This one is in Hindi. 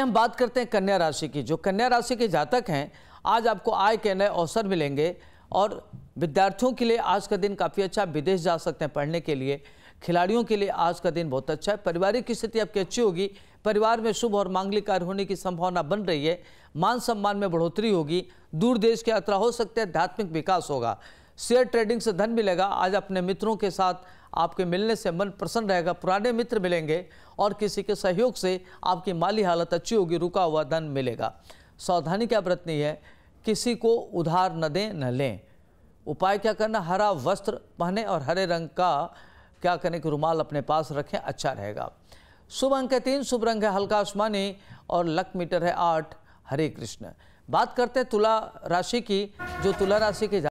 हम बात करते हैं कन्या राशि की जो कन्या राशि के जातक हैं आज आपको आय के नए अवसर मिलेंगे और विद्यार्थियों के लिए आज का दिन काफ़ी अच्छा विदेश जा सकते हैं पढ़ने के लिए खिलाड़ियों के लिए आज का दिन बहुत अच्छा है पारिवारिक स्थिति आपकी अच्छी होगी परिवार में शुभ और मांगलिक कार्य होने की संभावना बन रही है मान सम्मान में बढ़ोतरी होगी दूर देश की यात्रा हो सकती है आध्यात्मिक विकास होगा शेयर ट्रेडिंग से धन मिलेगा आज अपने मित्रों के साथ आपके मिलने से मन प्रसन्न रहेगा पुराने मित्र मिलेंगे और किसी के सहयोग से आपकी माली हालत अच्छी होगी रुका हुआ धन मिलेगा सावधानी क्या बरतनी है किसी को उधार न दें न लें उपाय क्या करना हरा वस्त्र पहने और हरे रंग का क्या करें कि रुमाल अपने पास रखें अच्छा रहेगा शुभ अंक है तीन शुभ रंग है हल्का आसमानी और लक मीटर है आठ हरे कृष्ण बात करते हैं तुला राशि की जो तुला राशि के